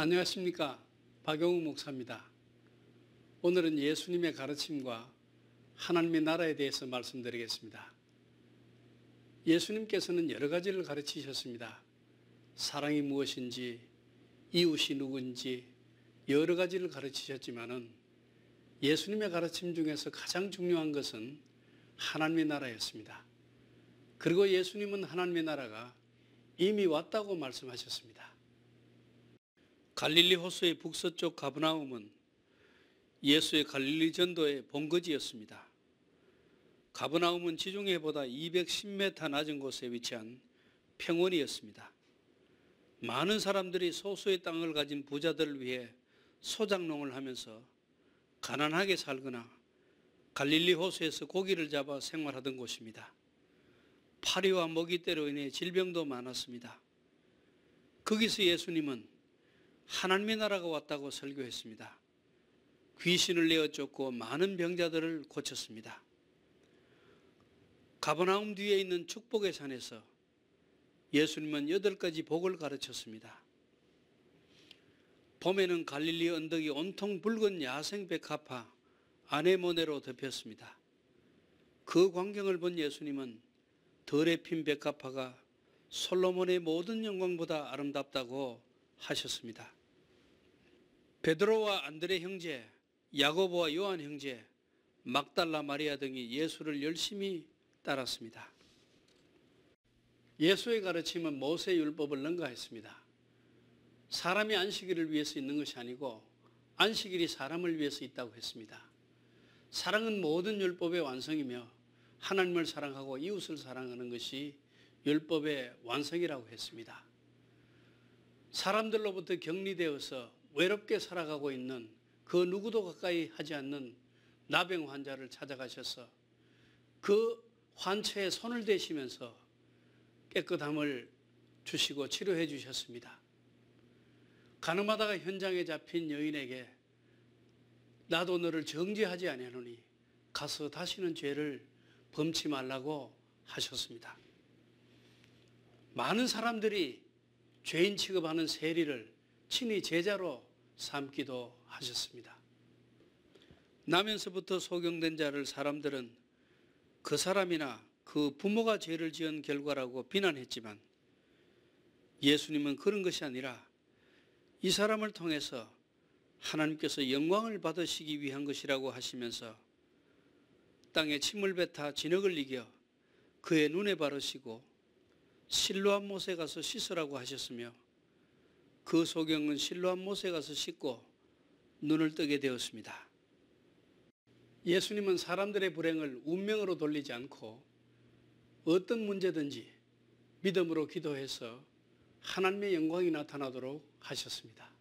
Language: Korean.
안녕하십니까. 박영우 목사입니다. 오늘은 예수님의 가르침과 하나님의 나라에 대해서 말씀드리겠습니다. 예수님께서는 여러 가지를 가르치셨습니다. 사랑이 무엇인지, 이웃이 누군지, 여러 가지를 가르치셨지만은 예수님의 가르침 중에서 가장 중요한 것은 하나님의 나라였습니다. 그리고 예수님은 하나님의 나라가 이미 왔다고 말씀하셨습니다. 갈릴리 호수의 북서쪽 가브나움은 예수의 갈릴리 전도의 본거지였습니다. 가브나움은 지중해보다 210m 낮은 곳에 위치한 평원이었습니다. 많은 사람들이 소수의 땅을 가진 부자들을 위해 소작농을 하면서 가난하게 살거나 갈릴리 호수에서 고기를 잡아 생활하던 곳입니다. 파리와 먹이대로 인해 질병도 많았습니다. 거기서 예수님은 하나님의 나라가 왔다고 설교했습니다. 귀신을 내어 쫓고 많은 병자들을 고쳤습니다. 가버나움 뒤에 있는 축복의 산에서 예수님은 여덟 가지 복을 가르쳤습니다. 봄에는 갈릴리 언덕이 온통 붉은 야생 백합화 아네모네로 덮였습니다. 그 광경을 본 예수님은 덜에 핀 백합화가 솔로몬의 모든 영광보다 아름답다고 하셨습니다. 베드로와 안드레 형제, 야고보와 요한 형제, 막달라 마리아 등이 예수를 열심히 따랐습니다. 예수의 가르침은 모세 율법을 능가했습니다. 사람이 안식일을 위해서 있는 것이 아니고 안식일이 사람을 위해서 있다고 했습니다. 사랑은 모든 율법의 완성이며 하나님을 사랑하고 이웃을 사랑하는 것이 율법의 완성이라고 했습니다. 사람들로부터 격리되어서 외롭게 살아가고 있는 그 누구도 가까이 하지 않는 나병 환자를 찾아가셔서 그 환체에 손을 대시면서 깨끗함을 주시고 치료해 주셨습니다. 가늠하다가 현장에 잡힌 여인에게 나도 너를 정죄하지 아니하노니 가서 다시는 죄를 범치 말라고 하셨습니다. 많은 사람들이 죄인 취급하는 세리를 친히 제자로 삼기도 하셨습니다. 나면서부터 소경된 자를 사람들은 그 사람이나 그 부모가 죄를 지은 결과라고 비난했지만 예수님은 그런 것이 아니라 이 사람을 통해서 하나님께서 영광을 받으시기 위한 것이라고 하시면서 땅에 침을 뱉아 진흙을 이겨 그의 눈에 바르시고 실로암못에 가서 씻으라고 하셨으며 그 소경은 실로암 못에 가서 씻고 눈을 뜨게 되었습니다. 예수님은 사람들의 불행을 운명으로 돌리지 않고 어떤 문제든지 믿음으로 기도해서 하나님의 영광이 나타나도록 하셨습니다.